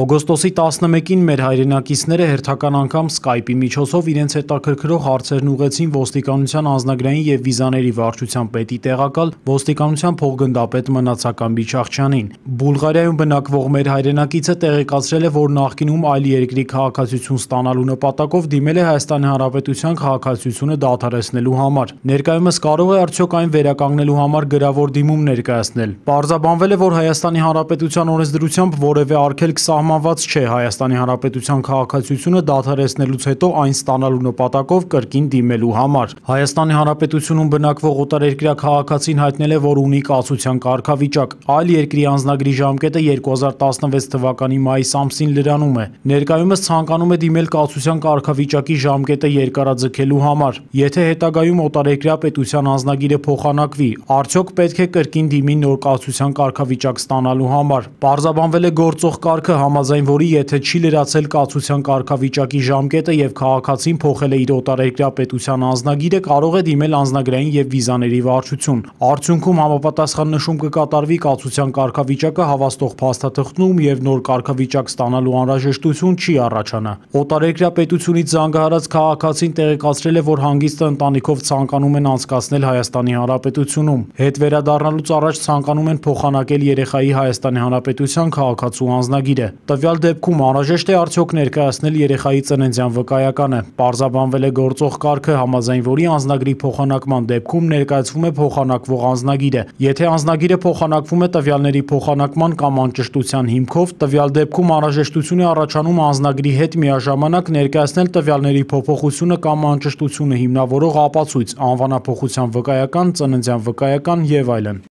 Օգոստոսի 11-ին մեր հայրենակիցները հերթական անգամ Skype-ի միջոցով իրենց հետաքրքրող հարցերն ուղեցին ոստիկանության անձնագրային եւ վիզաների վարչության պետի տեղակալ ոստիկանության փոխգնդապետ Մնացական Բիչախչյանին։ Բուլղարիայում բնակվող մեր հայրենակիցը տեղեկացրել է, որ նախկինում այլ երկրի քաղաքացիություն ստանալու նպատակով դիմել է Հայաստանի Հանրապետության քաղաքացիությունը դադարեցնելու համար։ Ներկայումս կարող է արդյոք այն վերականգնելու համար գրավոր դիմում ներկայացնել։ Պարզաբանվել է, որ Հայաստանի Հանրապետության օրենսդրությամբ որևէ արգելք սահ սահմանված չէ Հայաստանի Հանրապետության քաղաքացիությունը դադարեցնելուց հետո այն ստանալու նպատակով կրկին դիմելու համար։ Հայաստանի Հանրապետությունում բնակվող օտարերկրյա քաղաքացին հայտնել է, որ ունի կացության կարգավիճակ։ Այլ երկրի անձնագրի ժամկետը 2016 թվականի մայիս ամսին լրանում է։ Ներկայումս ցանկանում է դիմել կացության կարգավիճակի ժամկետը երկարաձգելու համար։ Եթե հետագայում օտարերկրյա պետության անձնագիրը փոխանակվի, արդյոք պետք է կրկին դիմի նոր կացության կարգավիճակ ստանալու համար։ Պարզաբանվել է գործող կարգը համ համաձայն, որի եթե չի լրացել կացության կարգավիճակի ժամկետը եւ քաղաքացին փոխել է իր օտարերկրյա պետության անձնագիրը, կարող է դիմել անձնագրային եւ վիզաների վարչություն։ Արդյունքում համապատասխան նշում կկատարվի կացության կարգավիճակը հավաստող փաստաթղթում եւ նոր կարգավիճակ ստանալու անհրաժեշտություն չի առաջանա։ Օտարերկրյա պետությունից զանգահարած քաղաքացին տեղեկացրել է, որ հանգիստը ընտանիքով ցանկանում են անցկացնել Հայաստանի Հանրապետությունում։ Հետ վերադառնալուց առաջ ցանկանում են փոխանակել երեխայի Հայաստանի Հանրապետության քաղաքացու անձնագիրը։ Տվյալ դեպքում անհրաժեշտ է արդյոք ներկայացնել երեխայի ծննդյան վկայականը։ Պարզաբանվել է գործող կարգը համաձայն, որի անձնագրի փոխանակման դեպքում ներկայացվում է փոխանակվող անձնագիրը։ Եթե անձնագիրը փոխանակվում է տվյալների փոխանակման կամ անճշտության հիմքով, տվյալ դեպքում անհրաժեշտություն է առաջանում անձնագրի հետ միաժամանակ ներկայացնել տվյալների փոփոխությունը կամ անճշտությունը հիմնավորող ապացույց, անվանափոխության վկայական, ծննդյան վկայական եւ այլն։